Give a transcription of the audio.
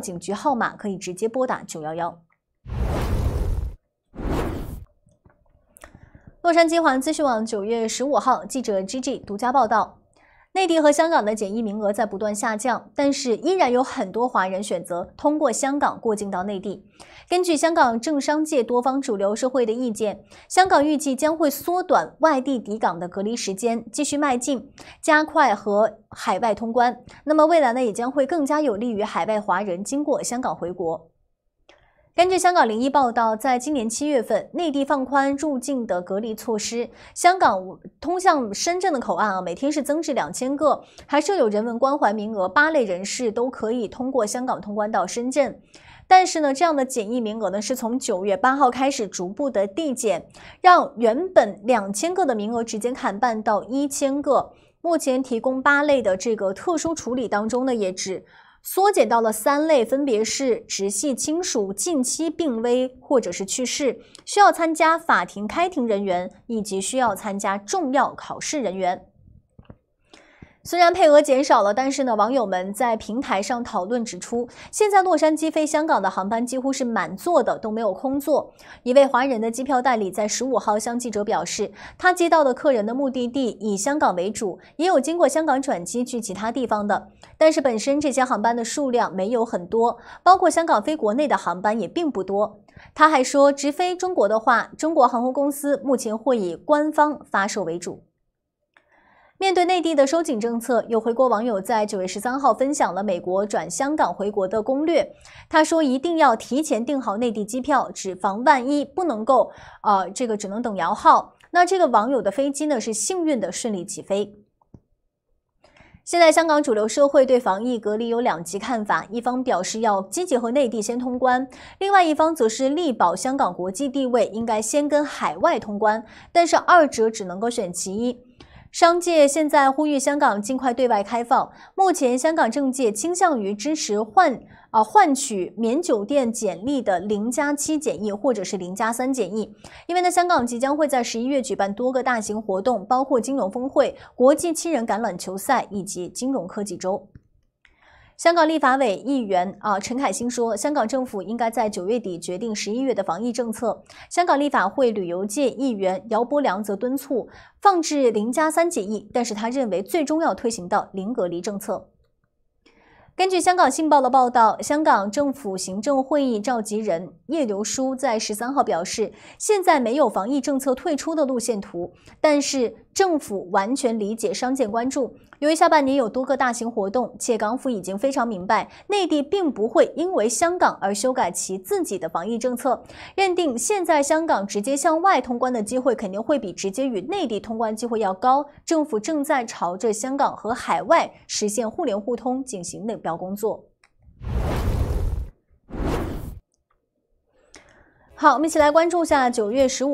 警局号码可以直接拨打九幺幺。洛杉矶环资讯网九月十五号记者 G G 独家报道。内地和香港的检疫名额在不断下降，但是依然有很多华人选择通过香港过境到内地。根据香港政商界多方主流社会的意见，香港预计将会缩短外地抵港的隔离时间，继续迈进，加快和海外通关。那么未来呢，也将会更加有利于海外华人经过香港回国。根据香港零一报道，在今年七月份，内地放宽入境的隔离措施，香港通向深圳的口岸啊，每天是增至两千个，还设有人文关怀名额，八类人士都可以通过香港通关到深圳。但是呢，这样的检疫名额呢，是从九月八号开始逐步的递减，让原本两千个的名额直接砍半到一千个。目前提供八类的这个特殊处理当中呢，也只。缩减到了三类，分别是直系亲属近期病危或者是去世，需要参加法庭开庭人员，以及需要参加重要考试人员。虽然配额减少了，但是呢，网友们在平台上讨论指出，现在洛杉矶飞香港的航班几乎是满座的，都没有空座。一位华人的机票代理在十五号向记者表示，他接到的客人的目的地以香港为主，也有经过香港转机去其他地方的，但是本身这些航班的数量没有很多，包括香港飞国内的航班也并不多。他还说，直飞中国的话，中国航空公司目前会以官方发售为主。面对内地的收紧政策，有回国网友在九月十三号分享了美国转香港回国的攻略。他说一定要提前订好内地机票，只防万一，不能够呃，这个只能等摇号。那这个网友的飞机呢是幸运的顺利起飞。现在香港主流社会对防疫隔离有两极看法：一方表示要积极和内地先通关，另外一方则是力保香港国际地位，应该先跟海外通关。但是二者只能够选其一。商界现在呼吁香港尽快对外开放。目前，香港政界倾向于支持换，啊换取免酒店简历的零加七检疫，或者是零加三检疫。因为呢，香港即将会在十一月举办多个大型活动，包括金融峰会、国际七人橄榄球赛以及金融科技周。香港立法委议员啊陈凯欣说，香港政府应该在九月底决定十一月的防疫政策。香港立法会旅游界议员姚波良则敦促放置零加三检疫，但是他认为最终要推行的零隔离政策。根据香港信报的报道，香港政府行政会议召集人叶刘淑在十三号表示，现在没有防疫政策退出的路线图，但是政府完全理解商界关注。由于下半年有多个大型活动，且港府已经非常明白，内地并不会因为香港而修改其自己的防疫政策，认定现在香港直接向外通关的机会肯定会比直接与内地通关机会要高。政府正在朝着香港和海外实现互联互通进行内标工作。好，我们一起来关注一下九月十五。